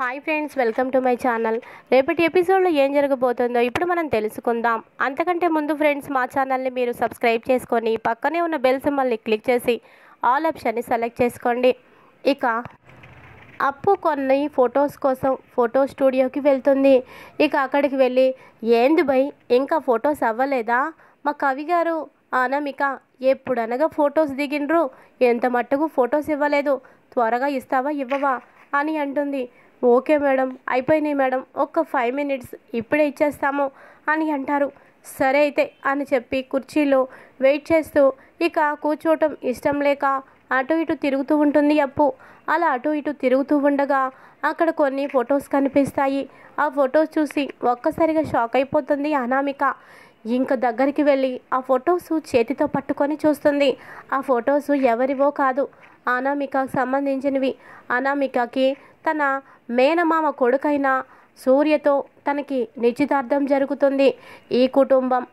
hi friends welcome to my channel రేపటి ఎపిసోడ్లో ఏం జరగబోతుందో ఇప్పుడు మనం తెలుసుకుందాం అంతకంటే ముందు ఫ్రెండ్స్ మా ఛానల్ని మీరు సబ్స్క్రైబ్ చేసుకొని పక్కనే ఉన్న బెల్ సింబల్ని క్లిక్ చేసి ఆల్ ఆప్షన్ని సెలెక్ట్ చేసుకోండి ఇక అప్పు కొన్ని ఫొటోస్ కోసం ఫోటో స్టూడియోకి వెళ్తుంది ఇక అక్కడికి వెళ్ళి ఏంది బై ఇంకా ఫొటోస్ అవ్వలేదా మా కవి గారు అనమిక ఎప్పుడనగా ఫొటోస్ దిగిండ్రు ఎంత మట్టుకు ఫొటోస్ ఇవ్వలేదు త్వరగా ఇస్తావా ఇవ్వవా అని అంటుంది ఓకే మేడం అయిపోయినాయి మేడం ఒక ఫైవ్ మినిట్స్ ఇప్పుడే ఇచ్చేస్తాము అని అంటారు సరే అయితే అని చెప్పి కుర్చీలో వెయిట్ చేస్తూ ఇక కూర్చోవటం ఇష్టం లేక అటు ఇటు తిరుగుతూ ఉంటుంది అప్పు అలా అటు ఇటు తిరుగుతూ ఉండగా అక్కడ కొన్ని ఫొటోస్ కనిపిస్తాయి ఆ ఫొటోస్ చూసి ఒక్కసారిగా షాక్ అయిపోతుంది అనామిక ఇంక దగ్గరికి వెళ్ళి ఆ ఫొటోస్ చేతితో పట్టుకొని చూస్తుంది ఆ ఫొటోస్ ఎవరివో కాదు అనామికకు సంబంధించినవి అనామికకి తన మేనమామ కొడుకైన సూర్యతో తనకి నిశ్చితార్థం జరుగుతుంది ఈ కుటుంబం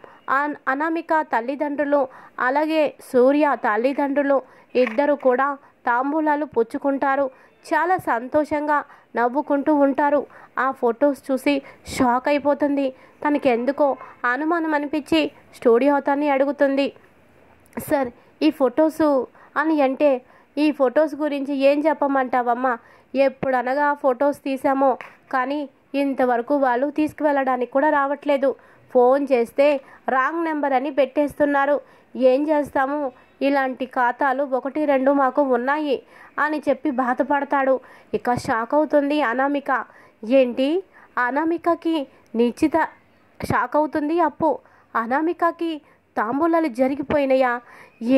అనామిక తల్లిదండ్రులు అలాగే సూర్య తల్లిదండ్రులు ఇద్దరు కూడా తాంబూలాలు పుచ్చుకుంటారు చాలా సంతోషంగా నవ్వుకుంటూ ఉంటారు ఆ ఫొటోస్ చూసి షాక్ అయిపోతుంది తనకి ఎందుకో అనుమానం అనిపించి స్టూడియో అతన్ని అడుగుతుంది సార్ ఈ ఫొటోసు అని అంటే ఈ ఫొటోస్ గురించి ఏం చెప్పమంటావమ్మా ఎప్పుడనగా ఫొటోస్ తీసామో కానీ ఇంతవరకు వాళ్ళు తీసుకువెళ్ళడానికి కూడా రావట్లేదు ఫోన్ చేస్తే రాంగ్ నెంబర్ అని పెట్టేస్తున్నారు ఏం చేస్తాము ఇలాంటి ఖాతాలు ఒకటి రెండు మాకు ఉన్నాయి అని చెప్పి బాధపడతాడు ఇక షాక్ అవుతుంది అనామిక ఏంటి అనామికకి నిశ్చిత షాక్ అవుతుంది అప్పు అనామికకి తాంబూలాలు జరిగిపోయినాయా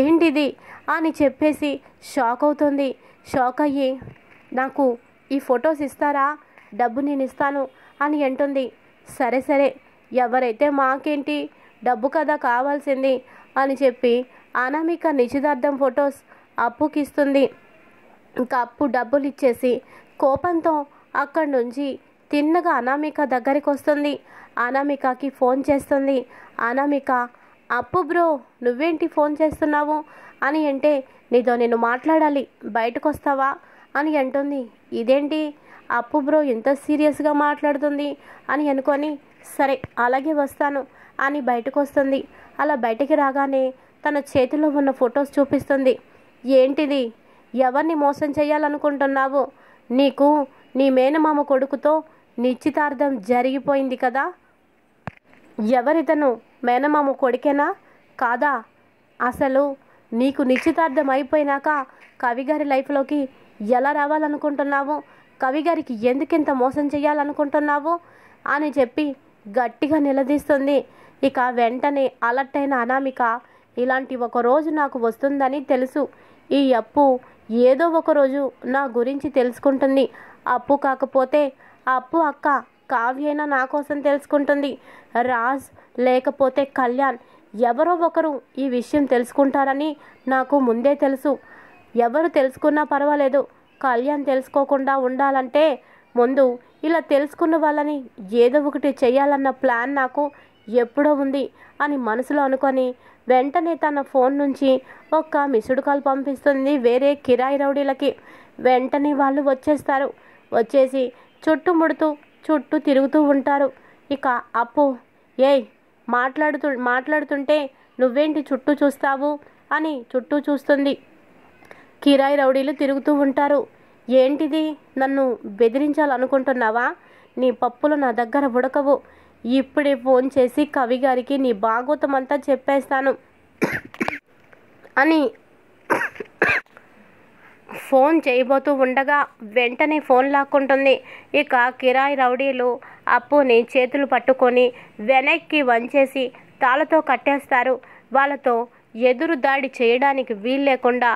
ఏంటిది అని చెప్పేసి షాక్ అవుతుంది షాక్ అయ్యి నాకు ఈ ఫొటోస్ ఇస్తారా డబ్బు నేను ఇస్తాను అని అంటుంది సరే సరే ఎవరైతే మాకేంటి డబ్బు కదా కావాల్సింది అని చెప్పి అనామిక నిశ్చితార్థం ఫొటోస్ అప్పుకిస్తుంది ఇంకా అప్పు డబ్బులు ఇచ్చేసి కోపంతో అక్కడి నుంచి తిన్నగా అనామిక దగ్గరికి వస్తుంది అనామికకి ఫోన్ చేస్తుంది అనామిక అప్పు బ్రో నువ్వేంటి ఫోన్ చేస్తున్నావు అని అంటే నీతో నేను మాట్లాడాలి బయటకు వస్తావా అని అంటుంది ఇదేంటి అప్పు బ్రో ఎంత సీరియస్గా మాట్లాడుతుంది అని అనుకొని సరే అలాగే వస్తాను అని బయటకు వస్తుంది అలా బయటికి రాగానే తన చేతిలో ఉన్న ఫొటోస్ చూపిస్తుంది ఏంటిది ఎవరిని మోసం చేయాలనుకుంటున్నావు నీకు నీ మేనమామ కొడుకుతో నిశ్చితార్థం జరిగిపోయింది కదా ఎవరితను మేనమామ కొడుకేనా కాదా అసలు నీకు నిశ్చితార్థం అయిపోయినాక కవిగారి లైఫ్లోకి ఎలా రావాలనుకుంటున్నావు కవిగారికి ఎందుకింత మోసం చేయాలనుకుంటున్నావు అని చెప్పి గట్టిగా నిలదీస్తుంది ఇక వెంటనే అలర్ట్ అయిన అనామిక ఇలాంటి ఒక రోజు నాకు వస్తుందని తెలుసు ఈ అప్పు ఏదో ఒకరోజు నా గురించి తెలుసుకుంటుంది అప్పు కాకపోతే అప్పు అక్క కావ్యైనా నా కోసం తెలుసుకుంటుంది రాజ్ లేకపోతే కళ్యాణ్ ఎవరో ఒకరు ఈ విషయం తెలుసుకుంటారని నాకు ముందే తెలుసు ఎవరు తెలుసుకున్నా పర్వాలేదు కళ్యాణ్ తెలుసుకోకుండా ఉండాలంటే ముందు ఇలా తెలుసుకున్న వాళ్ళని ఏదో ఒకటి చేయాలన్న ప్లాన్ నాకు ఎప్పుడో ఉంది అని మనసులో అనుకొని వెంటనే తన ఫోన్ నుంచి ఒక్క మిస్డ్ కాల్ పంపిస్తుంది వేరే కిరాయి రౌడీలకి వెంటనే వాళ్ళు వచ్చేస్తారు వచ్చేసి చుట్టుముడుతూ చుట్టూ తిరుగుతూ ఉంటారు ఇక అప్పు ఏయ్ మాట్లాడుతు మాట్లాడుతుంటే నువ్వేంటి చుట్టూ చూస్తావు అని చుట్టూ చూస్తుంది కిరాయి రౌడీలు తిరుగుతూ ఉంటారు ఏంటిది నన్ను బెదిరించాలనుకుంటున్నావా నీ పప్పులు నా దగ్గర ఉడకవు ఇప్పుడే ఫోన్ చేసి కవి గారికి నీ భాగోతం అంతా చెప్పేస్తాను అని ఫోన్ చేయబోతూ ఉండగా వెంటనే ఫోన్ లాక్కుంటుంది ఇక కిరాయి రౌడీలు అప్పుని చేతులు పట్టుకొని వెనక్కి వంచేసి తాళతో కట్టేస్తారు వాళ్ళతో ఎదురు దాడి చేయడానికి వీలు లేకుండా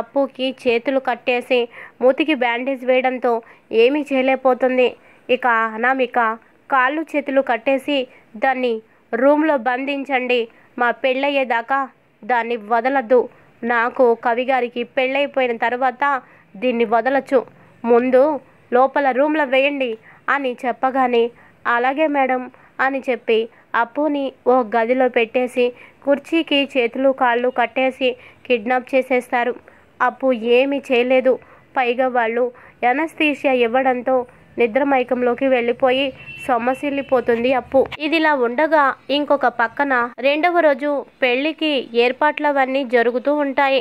అప్పుకి చేతులు కట్టేసి మూతికి బ్యాండేజ్ వేయడంతో ఏమీ చేయలేకపోతుంది ఇక అనామిక కాళ్ళు చేతులు కట్టేసి దాన్ని రూమ్లో బంధించండి మా పెళ్ళయ్యేదాకా దాన్ని వదలద్దు నాకు కవిగారికి పెళ్ళైపోయిన తర్వాత దీన్ని వదలచ్చు ముందు లోపల రూమ్లో వేయండి అని చెప్పగానే అలాగే మేడం అని చెప్పి అప్పుని ఓ గదిలో పెట్టేసి కుర్చీకి చేతులు కాళ్ళు కట్టేసి కిడ్నాప్ చేసేస్తారు అప్పు ఏమీ చేయలేదు పైగా వాళ్ళు ఎనస్థీషియా ఇవ్వడంతో నిద్రమైకంలోకి వెళ్ళిపోయి సొమ్మసిల్లిపోతుంది అప్పు ఇదిలా ఉండగా ఇంకొక పక్కన రెండవ రోజు పెళ్లికి ఏర్పాట్లవన్నీ జరుగుతూ ఉంటాయి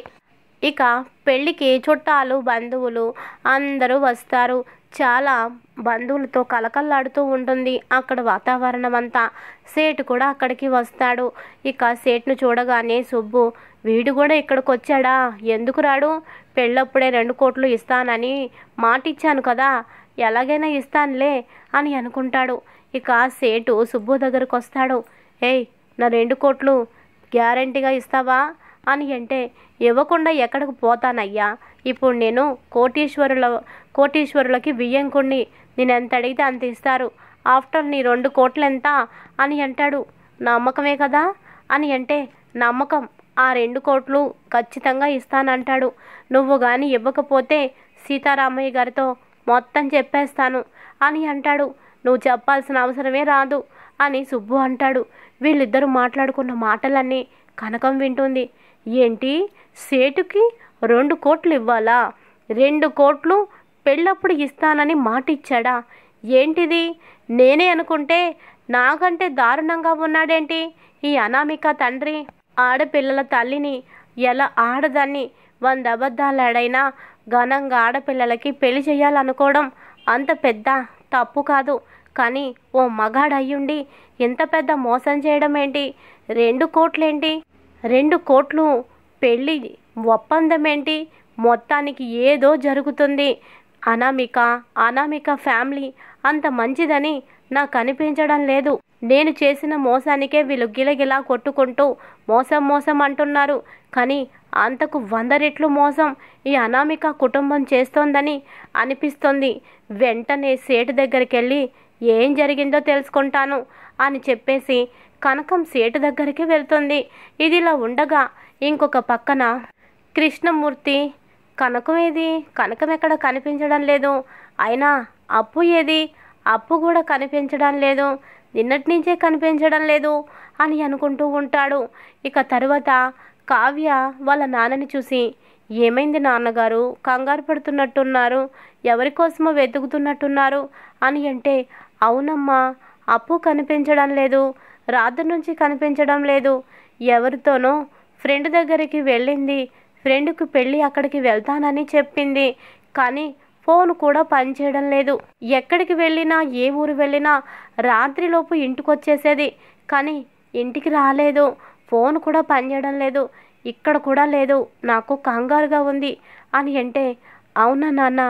ఇక పెళ్లికి చుట్టాలు బంధువులు అందరూ వస్తారు చాలా బంధువులతో కలకల్లాడుతూ ఉంటుంది అక్కడ వాతావరణం అంతా సేటు కూడా అక్కడికి వస్తాడు ఇక సేట్ను చూడగానే సుబ్బు వీడు కూడా ఇక్కడికి వచ్చాడా ఎందుకు రాడు పెళ్ళప్పుడే రెండు కోట్లు ఇస్తానని మాటిచ్చాను కదా ఎలాగైనా ఇస్తానులే అని అనుకుంటాడు ఇక సేటు సుబ్బు దగ్గరకు వస్తాడు ఏయ్ నా రెండు కోట్లు గ్యారంటీగా ఇస్తావా అని అంటే ఇవ్వకుండా ఎక్కడికి పోతానయ్యా ఇప్పుడు నేను కోటీశ్వరుల కోటీశ్వరులకి నేను ఎంత అడిగితే అంత ఇస్తారు ఆఫ్టర్ నీ రెండు కోట్లు ఎంత అని అంటాడు నమ్మకమే కదా అని అంటే నమ్మకం ఆ రెండు కోట్లు ఖచ్చితంగా ఇస్తానంటాడు నువ్వు కానీ ఇవ్వకపోతే సీతారామయ్య గారితో మొత్తం చెప్పేస్తాను అని అంటాడు నువ్వు చెప్పాల్సిన అవసరమే రాదు అని సుబ్బు అంటాడు వీళ్ళిద్దరూ మాట్లాడుకున్న మాటలన్నీ కనకం వింటుంది ఏంటి సేటుకి రెండు కోట్లు ఇవ్వాలా రెండు కోట్లు పెళ్ళప్పుడు ఇస్తానని మాటిచ్చాడా ఏంటిది నేనే అనుకుంటే నాకంటే దారుణంగా ఉన్నాడేంటి ఈ అనామిక తండ్రి ఆడపిల్లల తల్లిని ఎలా ఆడదాన్ని వంద అబద్ధాలాడైనా ఘనంగా ఆడపిల్లలకి పెళ్లి చేయాలనుకోవడం అంత పెద్ద తప్పు కాదు కానీ ఓ మగాడయ్యుండి ఎంత పెద్ద మోసం చేయడం ఏంటి రెండు కోట్లేంటి రెండు కోట్లు పెళ్ళి ఒప్పందం ఏంటి మొత్తానికి ఏదో జరుగుతుంది అనామిక అనామిక ఫ్యామిలీ అంత మంచిదని నాకు అనిపించడం లేదు నేను చేసిన మోసానికే వీళ్ళు గిలగిలా కొట్టుకుంటూ మోసం మోసం అంటున్నారు కానీ అంతకు వంద రెట్లు మోసం ఈ అనామిక కుటుంబం చేస్తోందని అనిపిస్తుంది వెంటనే సేటు దగ్గరికి వెళ్ళి ఏం జరిగిందో తెలుసుకుంటాను అని చెప్పేసి కనకం సేటు దగ్గరికి వెళ్తుంది ఇదిలా ఉండగా ఇంకొక పక్కన కృష్ణమూర్తి కనకం ఏది కనకం ఎక్కడ కనిపించడం లేదు అయినా అప్పు ఏది అప్పు కూడా కనిపించడం లేదు నిన్నటి నుంచే కనిపించడం లేదు అని అనుకుంటూ ఉంటాడు ఇక తరువాత కావ్య వాళ్ళ నాన్నని చూసి ఏమైంది నాన్నగారు కంగారు పెడుతున్నట్టున్నారు ఎవరి కోసమో వెతుకుతున్నట్టున్నారు అని అంటే అవునమ్మా అప్పు కనిపించడం లేదు రాత్రి నుంచి కనిపించడం లేదు ఎవరితోనో ఫ్రెండ్ దగ్గరికి వెళ్ళింది ఫ్రెండ్కి పెళ్ళి అక్కడికి వెళ్తానని చెప్పింది కానీ ఫోన్ కూడా పనిచేయడం లేదు ఎక్కడికి వెళ్ళినా ఏ ఊరు వెళ్ళినా రాత్రిలోపు ఇంటికి వచ్చేసేది కానీ ఇంటికి రాలేదు ఫోన్ కూడా పనిచేయడం లేదు ఇక్కడ కూడా లేదు నాకు కంగారుగా ఉంది అని అంటే అవునా నాన్న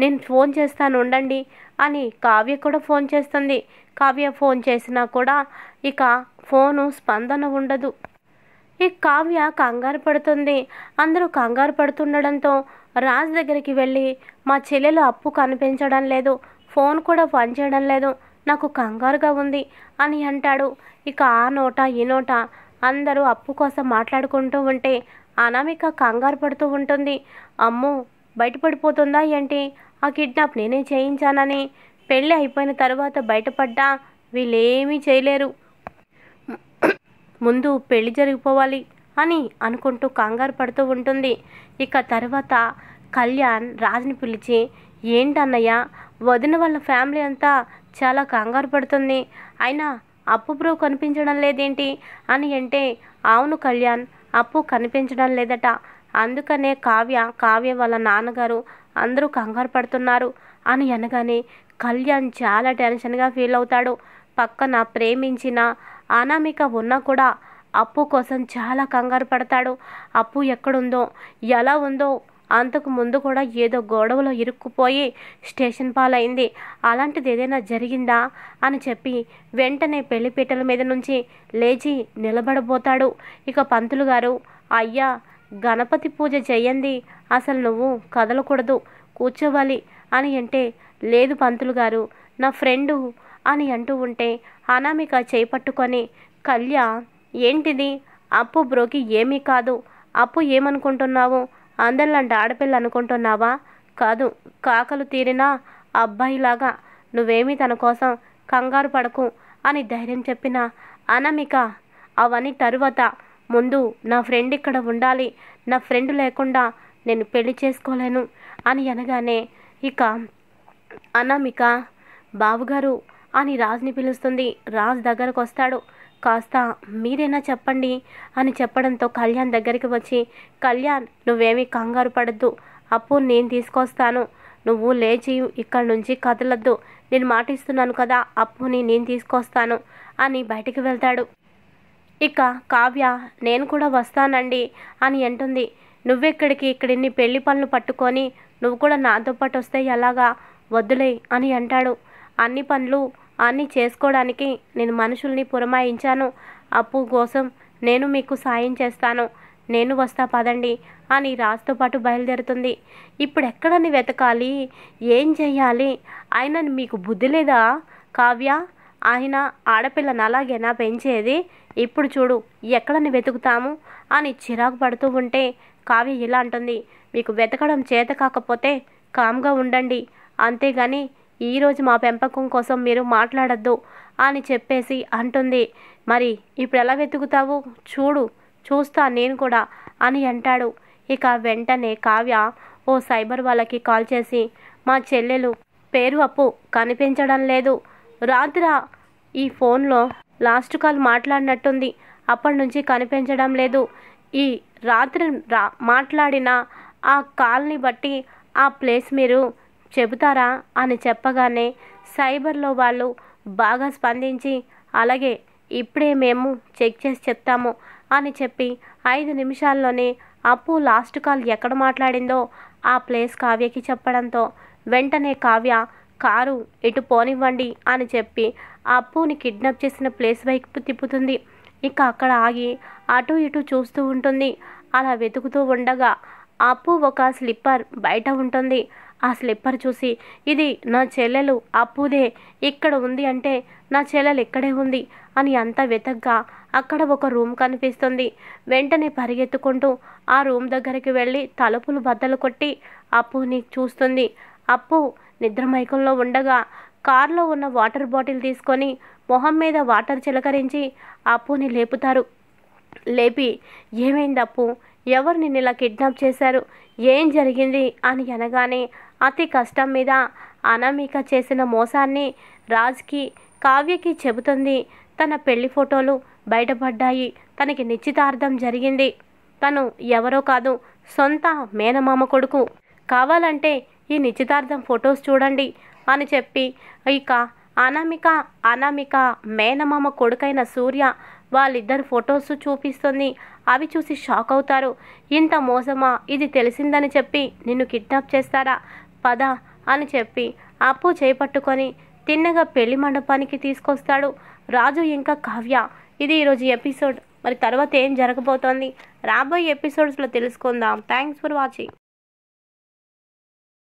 నేను ఫోన్ చేస్తాను ఉండండి అని కావ్య కూడా ఫోన్ చేస్తుంది కావ్య ఫోన్ చేసినా కూడా ఇక ఫోను స్పందన ఉండదు ఈ కావ్య కంగారు పడుతుంది అందరూ కంగారు పడుతుండడంతో రాజ్ దగ్గరికి వెళ్ళి మా చెల్లెలు అప్పు కనిపించడం లేదు ఫోన్ కూడా పనిచేయడం లేదు నాకు కంగారుగా ఉంది అని అంటాడు ఇక ఆ నోట ఈ నోట అందరూ అప్పు కోసం మాట్లాడుకుంటూ ఉంటే అనామిక కంగారు పడుతూ ఉంటుంది అమ్మో బయటపడిపోతుందా ఏంటి ఆ కిడ్నాప్ నేనే చేయించానని పెళ్ళి అయిపోయిన తర్వాత బయటపడ్డా వీళ్ళేమీ చేయలేరు ముందు పెళ్లి జరిగిపోవాలి అని అనుకుంటూ కంగారు పడుతూ ఉంటుంది ఇక తర్వాత కళ్యాణ్ రాజుని పిలిచి ఏంటన్నయ్య వదిన వాళ్ళ ఫ్యామిలీ అంతా చాలా కంగారు పడుతుంది అయినా అప్పు బ్రో కనిపించడం లేదేంటి అని అంటే అవును కళ్యాణ్ అప్పు కనిపించడం లేదట అందుకనే కావ్య కావ్య వాళ్ళ నాన్నగారు అందరూ కంగారు పడుతున్నారు అని అనగానే కళ్యాణ్ చాలా టెన్షన్గా ఫీల్ అవుతాడు పక్కన ప్రేమించిన అనామిక ఉన్నా కూడా అప్పు కోసం చాలా కంగారు పడతాడు అప్పు ఎక్కడుందో ఎలా ఉందో అంతకు ముందు కూడా ఏదో గొడవలో ఇరుక్కుపోయి స్టేషన్ పాలైంది అలాంటిది ఏదైనా జరిగిందా అని చెప్పి వెంటనే పెళ్లిపీటల మీద నుంచి లేచి నిలబడబోతాడు ఇక పంతులు గారు అయ్యా గణపతి పూజ చేయండి అసలు నువ్వు కదలకూడదు కూర్చోవాలి అని అంటే లేదు పంతులు గారు నా ఫ్రెండు అని అంటూ ఉంటే అనామిక చేపట్టుకొని కళ్యా ఏంటిది అప్పు బ్రోకి ఏమీ కాదు అప్పు ఏమనుకుంటున్నావు అందరిలాంటి ఆడపిల్ల అనుకుంటున్నావా కాదు కాకలు తీరినా అబ్బాయిలాగా నువ్వేమీ తన కోసం కంగారు పడకు అని ధైర్యం చెప్పిన అనామిక అవన్నీ తరువాత ముందు నా ఫ్రెండ్ ఇక్కడ ఉండాలి నా ఫ్రెండ్ లేకుండా నేను పెళ్లి చేసుకోలేను అని అనగానే ఇక అనామిక బావగారు అని రాజ్ని పిలుస్తుంది రాజ్ దగ్గరకు వస్తాడు కాస్త మీరేనా చెప్పండి అని చెప్పడంతో కళ్యాణ్ దగ్గరికి వచ్చి కళ్యాణ్ నువ్వేమీ కంగారు పడద్దు అప్పు నేను తీసుకొస్తాను నువ్వు లేచి ఇక్కడి నుంచి కదలద్దు నేను మాటిస్తున్నాను కదా అప్పుని నేను తీసుకొస్తాను అని బయటికి వెళ్తాడు ఇక కావ్య నేను కూడా వస్తానండి అని అంటుంది నువ్వెక్కడికి ఇక్కడ ఇన్ని పెళ్లి పనులు పట్టుకొని నువ్వు కూడా నాతో పాటు వస్తే ఎలాగా వద్దులే అని అంటాడు అన్ని పనులు అన్ని చేసుకోవడానికి నేను మనుషుల్ని పురమాయించాను అప్పు కోసం నేను మీకు సాయం చేస్తాను నేను వస్తా పదండి అని రాజుతో పాటు బయలుదేరుతుంది ఇప్పుడు ఎక్కడని వెతకాలి ఏం చేయాలి ఆయన మీకు బుద్ధి లేదా కావ్య ఆయన ఆడపిల్లను అలాగేనా పెంచేది ఇప్పుడు చూడు ఎక్కడని వెతుకుతాము అని చిరాకు పడుతూ ఉంటే కావ్య ఇలా అంటుంది మీకు వెతకడం చేత కాకపోతే కామ్గా ఉండండి అంతేగాని ఈరోజు మా పెంపకం కోసం మీరు మాట్లాడద్దు అని చెప్పేసి అంటుంది మరి ఇప్పుడు ఎలా వెతుకుతావు చూడు చూస్తా నేను కూడా అని అంటాడు ఇక వెంటనే కావ్య ఓ సైబర్ వాళ్ళకి కాల్ చేసి మా చెల్లెలు పేరు అప్పు కనిపించడం లేదు రాత్రి ఈ ఫోన్లో లాస్ట్ కాల్ మాట్లాడినట్టుంది అప్పటి నుంచి కనిపించడం లేదు ఈ రాత్రి రా మాట్లాడిన ఆ కాల్ని బట్టి ఆ ప్లేస్ మీరు చెబుతారా అని చెప్పగానే సైబర్లో వాళ్ళు బాగా స్పందించి అలాగే ఇప్పుడే మేము చెక్ చేసి చెప్తాము అని చెప్పి ఐదు నిమిషాల్లోనే అప్పు లాస్ట్ కాల్ ఎక్కడ మాట్లాడిందో ఆ ప్లేస్ కావ్యకి చెప్పడంతో వెంటనే కావ్య కారు ఇటు పోనివ్వండి అని చెప్పి అప్పుని కిడ్నాప్ చేసిన ప్లేస్ వైపు తిప్పుతుంది ఇక అక్కడ ఆగి అటు ఇటు చూస్తూ ఉంటుంది అలా వెతుకుతూ ఉండగా అప్పు ఒక స్లిప్పర్ బయట ఉంటుంది ఆ స్లిప్పర్ చూసి ఇది నా చెల్లెలు అప్పుదే ఇక్కడ ఉంది అంటే నా చెల్లెలు ఇక్కడే ఉంది అని అంత వెతగ్గా అక్కడ ఒక రూమ్ కనిపిస్తుంది వెంటనే పరిగెత్తుకుంటూ ఆ రూమ్ దగ్గరికి వెళ్ళి తలుపులు బద్దలు కొట్టి అప్పుని చూస్తుంది అప్పు నిద్రమైకంలో ఉండగా కారులో ఉన్న వాటర్ బాటిల్ తీసుకొని మొహం మీద వాటర్ చిలకరించి అప్పుని లేపుతారు లేపి ఏమైంది అప్పు ఎవరు నిన్ను ఇలా కిడ్నాప్ చేశారు ఏం జరిగింది అని అనగానే అతి కష్టం మీద అనామిక చేసిన మోసాన్ని రాజ్కి కావ్యకి చెబుతుంది తన పెళ్లి ఫోటోలు బయటపడ్డాయి తనకి నిశ్చితార్థం జరిగింది తను ఎవరో కాదు సొంత మేనమామ కొడుకు కావాలంటే ఈ నిశ్చితార్థం ఫొటోస్ చూడండి అని చెప్పి ఇక అనామిక అనామిక మేనమామ కొడుకైన సూర్య వాళ్ళిద్దరు ఫొటోస్ చూపిస్తుంది అవి చూసి షాక్ అవుతారు ఇంత మోసమా ఇది తెలిసిందని చెప్పి నిన్ను కిడ్నాప్ చేస్తారా పద అని చెప్పి అప్పు చేపట్టుకొని తిన్నగా పెళ్లి మండపానికి తీసుకొస్తాడు రాజు ఇంకా కావ్య ఇది ఈరోజు ఎపిసోడ్ మరి తర్వాత ఏం జరగబోతోంది రాబోయే ఎపిసోడ్స్లో తెలుసుకుందాం థ్యాంక్స్ ఫర్ వాచింగ్